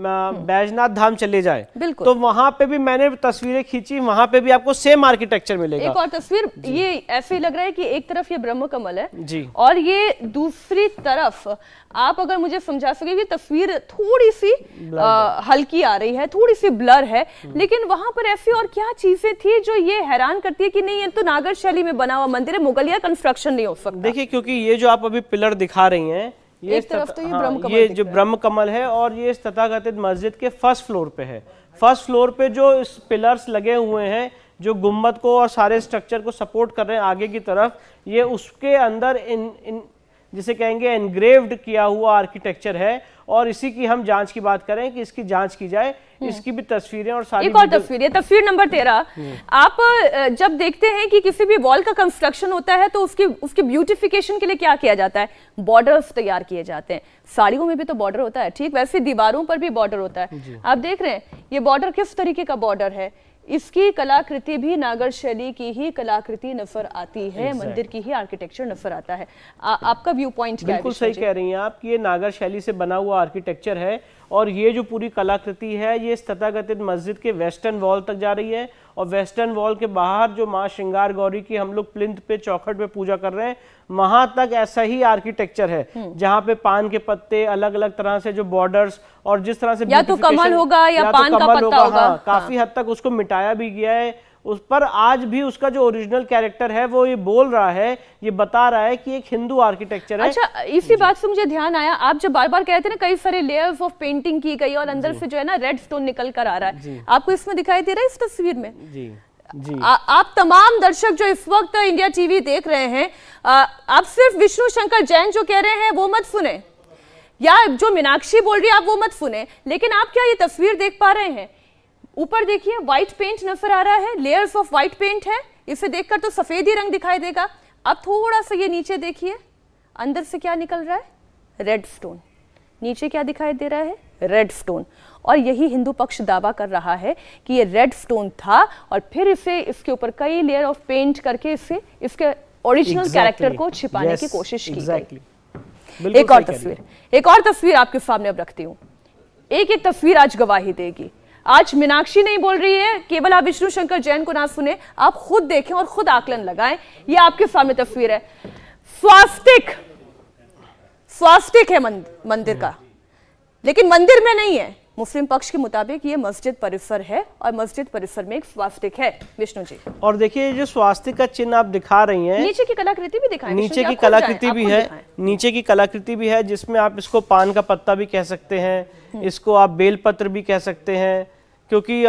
हम्म। बैजनाथ धाम चले जाए बिल्कुल तो वहाँ पे भी मैंने तस्वीरें खींची वहाँ पे भी आपको सेम आर्किटेक्चर मिलेगा एक और तस्वीर ये ऐसे ही लग रहा है कि एक तरफ ये ब्रह्म कमल है जी और ये दूसरी तरफ आप अगर मुझे समझा सके कि तस्वीर थोड़ी सी आ, हल्की आ रही है थोड़ी सी ब्लर है हम्म। लेकिन वहां पर ऐसी और क्या चीजें थी जो ये हैरान करती है कि नहीं ये तो नागर शैली में बना हुआ मंदिर है मुगलिया कंस्ट्रक्शन नहीं हो सकता देखिए क्योंकि ये जो आप अभी पिलर दिखा रही है ये एक तरफ तो ये हाँ, ब्रह्म कमल ये जो ब्रह्म कमल है और ये तथाकथित मस्जिद के फर्स्ट फ्लोर पे है फर्स्ट फ्लोर पे जो पिलर्स लगे हुए हैं जो गुम्बद को और सारे स्ट्रक्चर को सपोर्ट कर रहे हैं आगे की तरफ ये उसके अंदर इन इन जिसे कहेंगे एनग्रेव्ड किया हुआ आर्किटेक्चर है और इसी की हम जांच की बात करें कि इसकी जांच की जाए हम्म। इसकी भी तस्वीरें और सारी एक और तस्वीर है तस्वीर नंबर तेरह हम्म। आप जब देखते हैं कि किसी भी वॉल का कंस्ट्रक्शन होता है तो उसकी उसके ब्यूटिफिकेशन के लिए क्या किया जाता है बॉर्डर्स तैयार किए जाते हैं साड़ियों में भी तो बॉर्डर होता है ठीक वैसे दीवारों पर भी बॉर्डर होता है आप देख रहे हैं ये बॉर्डर किस तरीके का बॉर्डर है इसकी कलाकृति भी नागर शैली की ही कलाकृति नफर आती है exactly. मंदिर की ही आर्किटेक्चर नफर आता है आ, आपका व्यू पॉइंट बिल्कुल सही कह रही हैं आप कि ये नागर शैली से बना हुआ आर्किटेक्चर है और ये जो पूरी कलाकृति है ये तथागतित मस्जिद के वेस्टर्न वॉल तक जा रही है और वेस्टर्न वॉल के बाहर जो माँ श्रृंगार गौरी की हम लोग प्लिंथ पे चौखट पे पूजा कर रहे हैं वहां तक ऐसा ही आर्किटेक्चर है हम्म। जहाँ पे पान के पत्ते अलग अलग तरह से जो बॉर्डर्स और जिस तरह से या तो कमल होगा या, या तो पान तो कमल का पत्ता होगा, होगा। हाँ, काफी हाँ। हद तक उसको मिटाया भी गया है उस पर आज भी उसका जो ओरिजिनल कैरेक्टर है वो ये बोल रहा है ये बता रहा है कि एक हिंदू आर्किटेक्चर है अच्छा इसी बात से मुझे ध्यान आया आप जब बार बार कहते हैं ना कई सारे लेयर्स ऑफ पेंटिंग की गई और अंदर से जो है ना रेड स्टोन निकल कर आ रहा है आपको इसमें दिखाई दे रहा है इस तस्वीर में जी जी आ, आप तमाम दर्शक जो इस वक्त इंडिया टीवी देख रहे हैं आ, आप सिर्फ विष्णु शंकर जैन जो कह रहे हैं वो मत सुने या जो मीनाक्षी बोल रही है आप वो मत सुने लेकिन आप क्या ये तस्वीर देख पा रहे हैं ऊपर देखिए व्हाइट पेंट नजर आ रहा है लेयर्स ऑफ व्हाइट पेंट है इसे देखकर तो सफेद ही रंग दिखाई देगा अब थोड़ा सा ये नीचे देखिए अंदर से क्या निकल रहा है रेड स्टोन नीचे क्या दिखाई दे रहा है रेड स्टोन और यही हिंदू पक्ष दावा कर रहा है कि ये रेड स्टोन था और फिर इसे इसके ऊपर कई लेयर ऑफ पेंट करके इसे इसके ओरिजिनल exactly. कैरेक्टर को छिपाने yes, की कोशिश की exactly. एक और तस्वीर एक और तस्वीर आपके सामने अब रखती हूँ एक एक तस्वीर आज गवाही देगी आज मीनाक्षी नहीं बोल रही है केवल आप विष्णु शंकर जैन को ना सुने आप खुद देखें और खुद आकलन लगाएं ये आपके सामने तस्वीर है स्वास्तिक स्वास्तिक है मंदिर का लेकिन मंदिर में नहीं है मुस्लिम पक्ष के मुताबिक ये मस्जिद परिसर है और मस्जिद परिसर में एक स्वास्तिक है विष्णु जी और देखिए जो स्वास्तिक का चिन्ह आप दिखा रही हैं नीचे की कलाकृति भी दिखाई नीचे की कलाकृति भी है नीचे की कलाकृति भी है जिसमें आप इसको पान का पत्ता भी कह सकते हैं हम्म। इसको आप बेलपत्र भी कह सकते हैं क्योंकि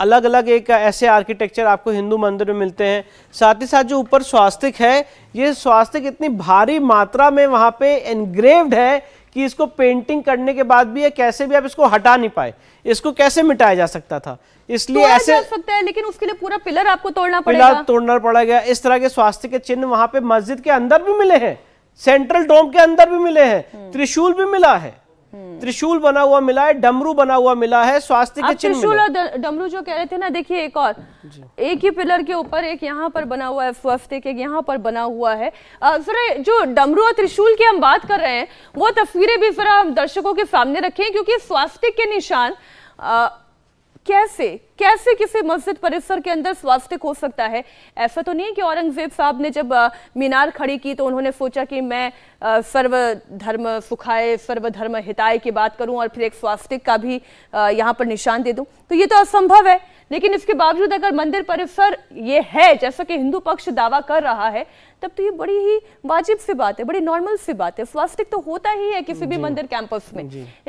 अलग अलग एक ऐसे आर्किटेक्चर आपको हिंदू मंदिर में मिलते हैं साथ ही साथ जो ऊपर स्वास्तिक है ये स्वास्तिक इतनी भारी मात्रा में वहाँ पे एनग्रेव्ड है कि इसको पेंटिंग करने के बाद भी ये कैसे भी आप इसको हटा नहीं पाए इसको कैसे मिटाया जा सकता था इसलिए ऐसे सकते सकता है लेकिन उसके लिए पूरा पिलर आपको तोड़ना पड़ेगा पिलर तोड़ना पड़ेगा इस तरह के स्वास्थ्य के चिन्ह वहां पे मस्जिद के अंदर भी मिले हैं सेंट्रल डोम के अंदर भी मिले हैं हम्म। त्रिशूल भी मिला है हम्म। त्रिशूल बना हुआ मिला है डमरू बना हुआ मिला है स्वास्थ्य के चिन्ह त्रिशूल और डमरू जो कह रहे थे ना देखिए एक और एक ही पिलर के ऊपर एक यहाँ पर बना हुआ है स्वास्थ्य के यहाँ पर बना हुआ है फिर जो डमरू और त्रिशूल की हम बात कर रहे हैं वो तस्वीरें भी फिर हम दर्शकों के सामने रखें क्योंकि स्वास्थ्य के निशान आ, कैसे कैसे किसी मस्जिद परिसर के अंदर स्वास्थ्य हो सकता है ऐसा तो नहीं है कि औरंगजेब साहब ने जब मीनार खड़ी की तो उन्होंने सोचा कि मैं सर्वधर्म सुखाए सर्वधर्म हिताय की बात करूं और फिर एक स्वास्थ्य का भी यहाँ पर निशान दे दूं तो ये तो असंभव है लेकिन इसके बावजूद अगर मंदिर परिसर ये है जैसा कि हिंदू पक्ष दावा कर रहा है तब तो ये बड़ी ही वाजिब सी बात है बड़ी नॉर्मल सी बात है स्वास्तिक तो होता ही है किसी भी मंदिर कैंपस में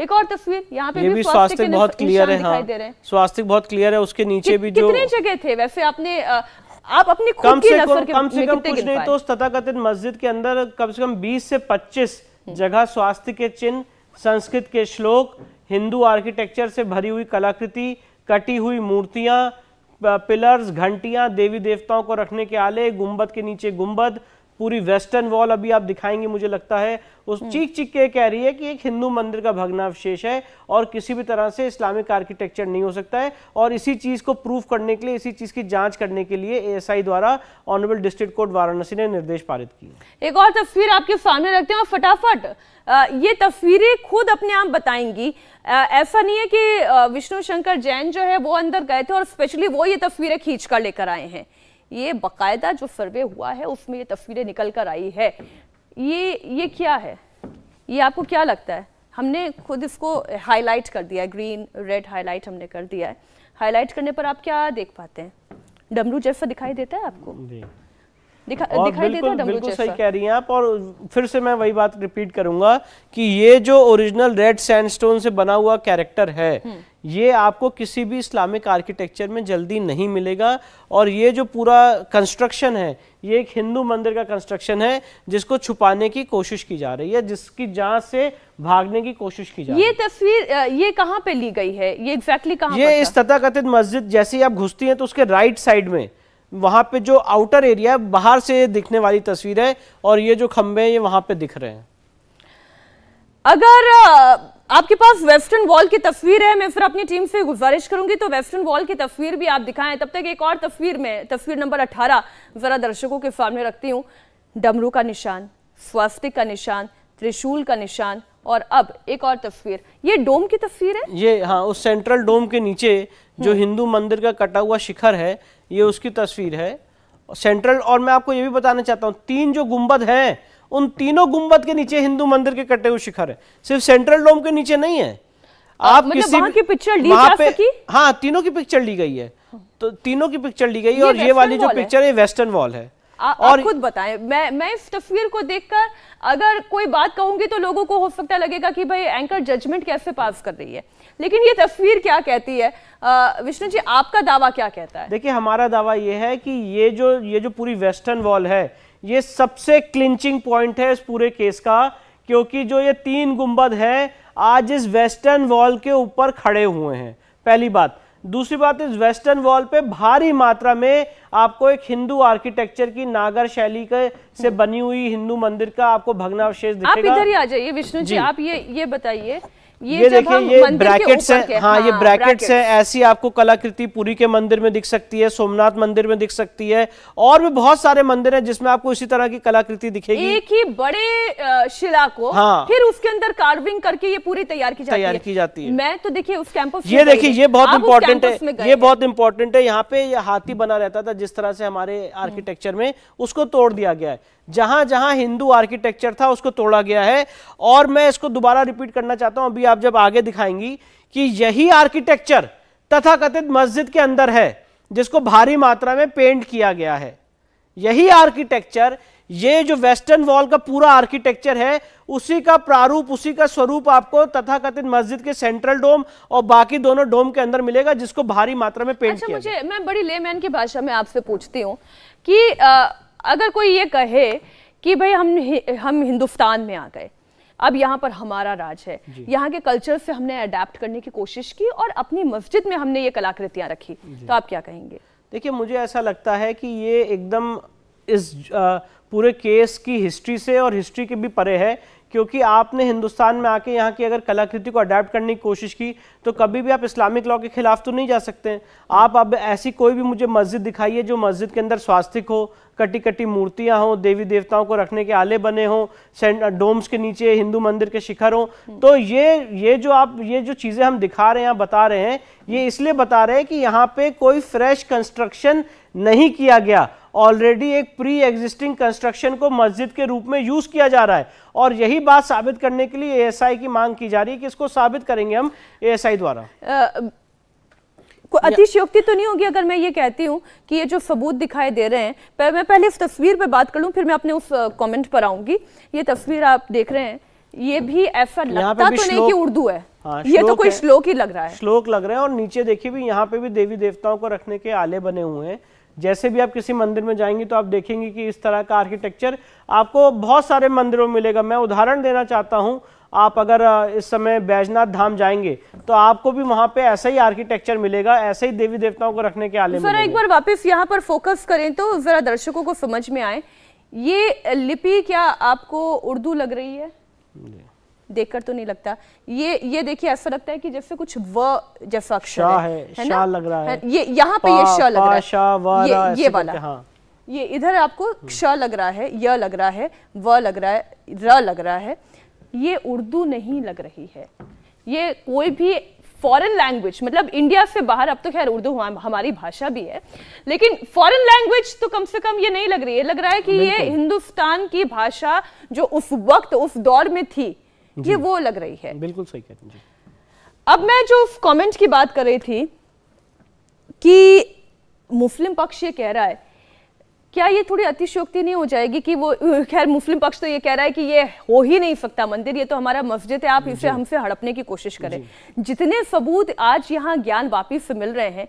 एक और तस्वीर यहाँ पे भी स्वास्थ्य बहुत क्लियर है स्वास्थ्य हाँ। बहुत क्लियर है उसके नीचे भी कितने जगह थे वैसे आपने आप अपनी कम से कम कम से कम कुछ नहीं तो उस तथाकथित मस्जिद के अंदर कम से कम 20 से 25 हम्म। जगह स्वास्थ्य के चिन्ह संस्कृत के श्लोक हिंदू आर्किटेक्चर से भरी हुई कलाकृति कटी हुई मूर्तियां पिलर्स घंटियां देवी देवताओं को रखने के आले गुंबद के नीचे गुंबद पूरी वेस्टर्न वॉल अभी आप दिखाएंगे मुझे लगता है उस हम्म। चीख चीख के कह रही है कि एक हिंदू मंदिर का भग्नावशेष है और किसी भी तरह से इस्लामिक आर्किटेक्चर नहीं हो सकता है और इसी चीज को प्रूफ करने के लिए इसी चीज की जांच करने के लिए एएसआई द्वारा ऑनरेबल डिस्ट्रिक्ट कोर्ट वाराणसी ने निर्देश पारित किए एक और तस्वीर आपके सामने रखते हैं और फटाफट ये तस्वीरें खुद अपने आप बताएंगी ऐसा नहीं है कि विष्णु शंकर जैन जो है वो अंदर गए थे और स्पेशली वो ये तस्वीरें खींच कर लेकर आए हैं ये बाकायदा जो सर्वे हुआ है उसमें ये तस्वीरें निकल कर आई है ये ये क्या है ये आपको क्या लगता है हमने खुद इसको हाईलाइट कर दिया है ग्रीन रेड हाईलाइट हमने कर दिया है हाईलाइट करने पर आप क्या देख पाते हैं डमरू जैसा दिखाई देता है आपको दिखा, दिखाई बिल्कुल, बिल्कुल सही कह रही हैं आप और फिर से मैं वही बात रिपीट करूंगा कि ये जो ओरिजिनल रेड सैंडस्टोन से बना हुआ कैरेक्टर है हम्म। ये आपको किसी भी इस्लामिक आर्किटेक्चर में जल्दी नहीं मिलेगा और ये जो पूरा कंस्ट्रक्शन है ये एक हिंदू मंदिर का कंस्ट्रक्शन है जिसको छुपाने की कोशिश की जा रही है जिसकी जांच से भागने की कोशिश की जा रही है ये तस्वीर ये कहाँ पे ली गई है ये एग्जैक्टली exactly कहाँ ये इस तथाकथित मस्जिद जैसे ही आप घुसती हैं तो उसके राइट साइड में वहाँ पे जो आउटर एरिया है बाहर से दिखने वाली तस्वीर है और ये जो खंबे हैं ये वहाँ पे दिख रहे हैं अगर आपके पास वेस्टर्न वॉल की तस्वीर है मैं फिर अपनी टीम से गुजारिश करूंगी तो वेस्टर्न वॉल की तस्वीर भी आप दिखाएं तब तक एक और तस्वीर में तस्वीर नंबर 18 जरा दर्शकों के सामने रखती हूँ डमरू का निशान स्वास्तिक का निशान त्रिशूल का निशान और अब एक और तस्वीर ये डोम की तस्वीर है ये हाँ उस सेंट्रल डोम के नीचे जो हम्म। हिंदू मंदिर का कटा हुआ शिखर है ये उसकी तस्वीर है सेंट्रल और मैं आपको ये भी बताना चाहता हूँ तीन जो गुंबद हैं उन तीनों गुंबद के नीचे हिंदू मंदिर के कटे हुए शिखर है सिर्फ सेंट्रल डोम के नीचे नहीं है आप मतलब किसी की पिक्चर ली जा पे, सकी? हाँ तीनों की पिक्चर ली गई है तो तीनों की पिक्चर ली गई और ये वाली जो पिक्चर है वेस्टर्न वॉल है और खुद बताएं मैं मैं इस तस्वीर को देखकर अगर कोई बात कहूंगी तो लोगों को हो सकता लगेगा कि भाई एंकर जजमेंट कैसे पास कर रही है लेकिन ये तस्वीर क्या कहती है विष्णु जी आपका दावा क्या कहता है देखिए हमारा दावा ये है कि ये जो ये जो पूरी वेस्टर्न वॉल है ये सबसे क्लिंचिंग पॉइंट है इस पूरे केस का क्योंकि जो ये तीन गुंबद है आज इस वेस्टर्न वॉल के ऊपर खड़े हुए हैं पहली बात दूसरी बात इस वेस्टर्न वॉल पे भारी मात्रा में आपको एक हिंदू आर्किटेक्चर की नागर शैली के से बनी हुई हिंदू मंदिर का आपको भगनावशेष दिखेगा आप इधर ही आ जाइए विष्णु जी, जी आप ये ये बताइए ये, ये देखिए ये ब्रैकेट्स है हाँ ये ब्रैकेट्स हाँ, है ऐसी आपको कलाकृति पुरी के मंदिर में दिख सकती है सोमनाथ मंदिर में दिख सकती है और भी बहुत सारे मंदिर हैं जिसमें आपको इसी तरह की कलाकृति दिखेगी एक ही बड़े शिला को हाँ फिर उसके अंदर कार्विंग करके ये पूरी तैयार की जाती तैयार की जाती है मैं तो देखिए उस कैंपस ये देखिए ये बहुत इंपॉर्टेंट है ये बहुत इंपॉर्टेंट है यहाँ पे हाथी बना रहता था जिस तरह से हमारे आर्किटेक्चर में उसको तोड़ दिया गया है जहां जहां हिंदू आर्किटेक्चर था उसको तोड़ा गया है और मैं इसको दोबारा रिपीट करना चाहता हूं अभी आप जब आगे दिखाएंगी कि यही आर्किटेक्चर तथाकथित मस्जिद के अंदर है जिसको भारी मात्रा में पेंट किया गया है यही आर्किटेक्चर ये जो वेस्टर्न वॉल का पूरा आर्किटेक्चर है उसी का प्रारूप उसी का स्वरूप आपको तथाकथित मस्जिद के सेंट्रल डोम और बाकी दोनों डोम के अंदर मिलेगा जिसको भारी मात्रा में पेंट अच्छा, किया मुझे मैं बड़ी लेमैन की भाषा में आपसे पूछती हूँ कि आ, अगर कोई ये कहे कि भाई हम हम हिंदुस्तान में आ गए अब यहाँ पर हमारा राज है यहाँ के कल्चर से हमने अडेप्ट करने की कोशिश की और अपनी मस्जिद में हमने ये कलाकृतियाँ रखी तो आप क्या कहेंगे देखिए मुझे ऐसा लगता है कि ये एकदम इस पूरे केस की हिस्ट्री से और हिस्ट्री के भी परे है क्योंकि आपने हिंदुस्तान में आके यहाँ की अगर कलाकृति को अडेप्ट करने की कोशिश की तो कभी भी आप इस्लामिक लॉ के खिलाफ तो नहीं जा सकते आप अब ऐसी कोई भी मुझे मस्जिद दिखाइए जो मस्जिद के अंदर स्वास्थ्य हो कटी कटी मूर्तियां हों देवी देवताओं को रखने के आले बने हों डोम्स के नीचे हिंदू मंदिर के शिखर हों तो ये ये जो आप ये जो चीज़ें हम दिखा रहे हैं बता रहे हैं ये इसलिए बता रहे हैं कि यहाँ पे कोई फ्रेश कंस्ट्रक्शन नहीं किया गया ऑलरेडी एक प्री एग्जिस्टिंग कंस्ट्रक्शन को मस्जिद के रूप में यूज़ किया जा रहा है और यही बात साबित करने के लिए एएसआई की मांग की जा रही है कि इसको साबित करेंगे हम एएसआई द्वारा कोई अतिशयोक्ति तो नहीं होगी अगर मैं ये कहती हूँ कि ये जो सबूत दिखाई दे रहे हैं पर मैं पहले इस तस्वीर पे बात कर लूँ फिर मैं अपने उस कमेंट पर आऊंगी ये तस्वीर आप देख रहे हैं ये भी ऐसा लगता तो नहीं कि उर्दू है हाँ, ये तो कोई श्लोक ही लग रहा है श्लोक लग रहा है और नीचे देखिए भी यहाँ पे भी देवी देवताओं को रखने के आले बने हुए हैं जैसे भी आप किसी मंदिर में जाएंगे तो आप देखेंगे कि इस तरह का आर्किटेक्चर आपको बहुत सारे मंदिरों में मिलेगा मैं उदाहरण देना चाहता हूँ आप अगर इस समय बैजनाथ धाम जाएंगे तो आपको भी वहां पे ऐसा ही आर्किटेक्चर मिलेगा ऐसे ही देवी देवताओं को रखने के आले एक बार वापस यहाँ पर फोकस करें तो जरा दर्शकों को समझ में आए ये लिपि क्या आपको उर्दू लग रही है देखकर तो नहीं लगता ये ये देखिए ऐसा लगता है कि जैसे कुछ व जैसा अक्षर है, है, है ना? लग रहा है ये यहाँ पे ये श लग रहा है ये, ये वाला हाँ। ये इधर आपको क्ष लग रहा है य लग रहा है व लग रहा है र लग रहा है ये उर्दू नहीं लग रही है ये कोई भी फॉरेन लैंग्वेज मतलब इंडिया से बाहर अब तो खैर उर्दू हमारी भाषा भी है लेकिन फॉरेन लैंग्वेज तो कम से कम ये नहीं लग रही है लग रहा है कि ये हिंदुस्तान की भाषा जो उस वक्त उस दौर में थी ये वो लग रही है बिल्कुल सही कहते हैं अब मैं जो कमेंट की बात कर रही थी कि मुस्लिम पक्ष ये कह रहा है क्या ये थोड़ी अतिशोक्ति नहीं हो जाएगी कि वो खैर मुस्लिम पक्ष तो ये कह रहा है कि ये हो ही नहीं सकता मंदिर ये तो हमारा मस्जिद है आप इसे हमसे हड़पने की कोशिश करें जितने सबूत आज यहाँ ज्ञान वापिस से मिल रहे हैं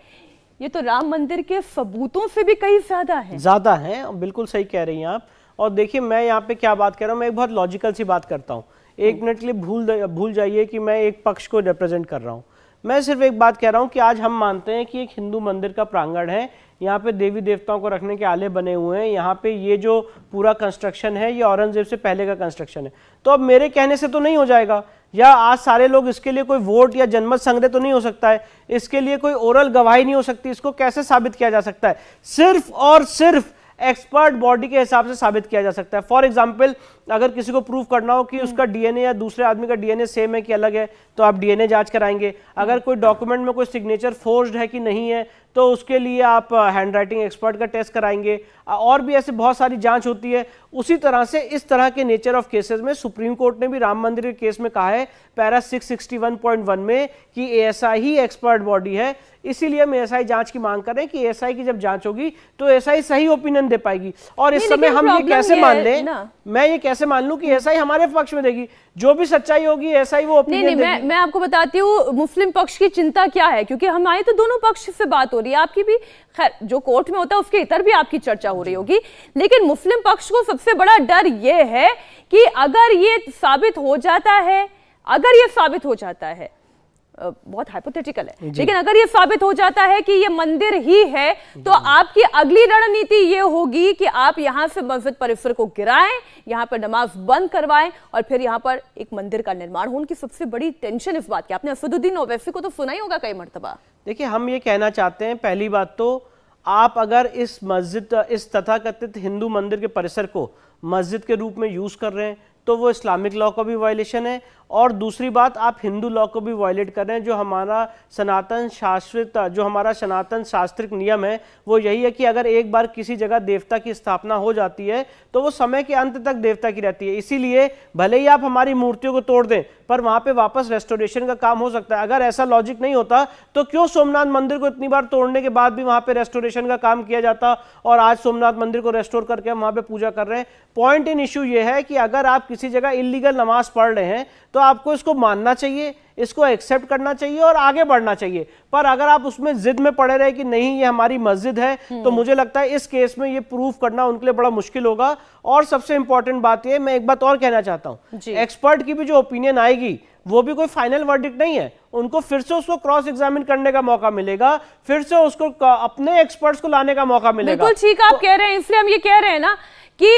ये तो राम मंदिर के सबूतों से भी कई ज्यादा है ज्यादा है बिल्कुल सही कह रही हैं आप और देखिए मैं यहाँ पे क्या बात कर रहा हूँ मैं एक बहुत लॉजिकल सी बात करता हूँ एक मिनट के लिए भूल भूल जाइए कि मैं एक पक्ष को रिप्रेजेंट कर रहा हूँ मैं सिर्फ एक बात कह रहा हूँ कि आज हम मानते हैं कि एक हिंदू मंदिर का प्रांगण है यहाँ पे देवी देवताओं को रखने के आले बने हुए हैं यहाँ पे ये जो पूरा कंस्ट्रक्शन है ये औरंगजेब से पहले का कंस्ट्रक्शन है तो अब मेरे कहने से तो नहीं हो जाएगा या आज सारे लोग इसके लिए कोई वोट या जनमत संग्रह तो नहीं हो सकता है इसके लिए कोई ओरल गवाही नहीं हो सकती इसको कैसे साबित किया जा सकता है सिर्फ और सिर्फ एक्सपर्ट बॉडी के हिसाब से साबित किया जा सकता है फॉर एग्जाम्पल अगर किसी को प्रूफ करना हो कि हम्म। उसका डीएनए या दूसरे आदमी का डीएनए सेम है कि अलग है तो आप डीएनए जांच कराएंगे अगर हम्म। कोई डॉक्यूमेंट में कोई सिग्नेचर फोर्स्ड है कि नहीं है तो उसके लिए आप हैंड राइटिंग एक्सपर्ट का टेस्ट कराएंगे और भी ऐसे बहुत सारी जांच होती है उसी तरह से इस तरह के नेचर ऑफ केसेस में सुप्रीम कोर्ट ने भी राम मंदिर के केस में कहा है पैरा 661.1 में कि एएसआई ही एक्सपर्ट बॉडी है इसीलिए हम एएसआई जांच की मांग कर रहे हैं कि एएसआई की जब जांच होगी तो एएसआई सही ओपिनियन दे पाएगी और इस समय हम ये कैसे मान लें मैं ये कैसे मान लूँ कि आई हमारे पक्ष में देगी जो भी सच्चाई होगी ऐसा ही वो नहीं नहीं मैं मैं आपको बताती हूँ मुस्लिम पक्ष की चिंता क्या है क्योंकि हमारे तो दोनों पक्ष से बात हो रही है आपकी भी खैर जो कोर्ट में होता है उसके इतर भी आपकी चर्चा हो रही होगी लेकिन मुस्लिम पक्ष को सबसे बड़ा डर ये है कि अगर ये साबित हो जाता है अगर ये साबित हो जाता है बहुत हाइपोथेटिकल है लेकिन अगर ये साबित हो जाता है कि ये मंदिर ही है तो आपकी अगली रणनीति ये होगी कि आप यहाँ से मस्जिद परिसर को गिराएं यहाँ पर नमाज बंद करवाएं और फिर यहाँ पर एक मंदिर का निर्माण हो उनकी सबसे बड़ी टेंशन इस बात की आपने असदुद्दीन ओवैसी को तो सुना ही होगा कई मरतबा देखिए हम ये कहना चाहते हैं पहली बात तो आप अगर इस मस्जिद इस तथाकथित हिंदू मंदिर के परिसर को मस्जिद के रूप में यूज़ कर रहे हैं तो वो इस्लामिक लॉ का भी वायलेशन है और दूसरी बात आप हिंदू लॉ को भी वायलेट कर रहे हैं जो हमारा सनातन शास्त्रित जो हमारा सनातन शास्त्रिक नियम है वो यही है कि अगर एक बार किसी जगह देवता की स्थापना हो जाती है तो वो समय के अंत तक देवता की रहती है इसीलिए भले ही आप हमारी मूर्तियों को तोड़ दें पर वहां पे वापस रेस्टोरेशन का काम हो सकता है अगर ऐसा लॉजिक नहीं होता तो क्यों सोमनाथ मंदिर को इतनी बार तोड़ने के बाद भी वहां पे रेस्टोरेशन का काम किया जाता और आज सोमनाथ मंदिर को रेस्टोर करके हम वहां पे पूजा कर रहे हैं पॉइंट इन इश्यू यह है कि अगर आप किसी जगह इलीगल नमाज पढ़ रहे हैं तो आपको इसको मानना चाहिए इसको एक्सेप्ट करना चाहिए और आगे बढ़ना चाहिए पर अगर आप उसमें जिद में पड़े रहे कि नहीं ये हमारी मस्जिद है हम्म। तो मुझे लगता है इस केस में ये प्रूव करना उनके लिए बड़ा मुश्किल होगा और सबसे इंपॉर्टेंट बात यह मैं एक बात और कहना चाहता हूँ एक्सपर्ट की भी जो ओपिनियन आएगी वो भी कोई फाइनल वर्डिक्ट नहीं है उनको फिर से उसको क्रॉस एग्जामिन करने का मौका मिलेगा फिर से उसको अपने एक्सपर्ट्स को लाने का मौका मिलेगा बिल्कुल ठीक आप तो, कह रहे हैं इसलिए हम ये कह रहे हैं ना कि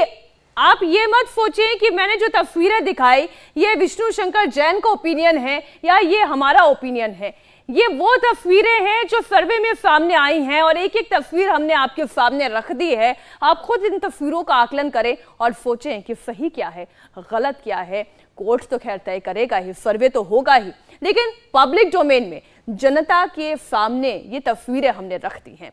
आप ये मत सोचें कि मैंने जो तस्वीरें दिखाई ये विष्णु शंकर जैन का ओपिनियन है या ये हमारा ओपिनियन है ये वो तस्वीरें हैं जो सर्वे में सामने आई हैं और एक एक तस्वीर हमने आपके सामने रख दी है आप खुद इन तस्वीरों का आकलन करें और सोचें कि सही क्या है गलत क्या है कोर्ट तो खैर तय करेगा ही सर्वे तो होगा ही लेकिन पब्लिक डोमेन में जनता के सामने ये तस्वीरें हमने रख दी हैं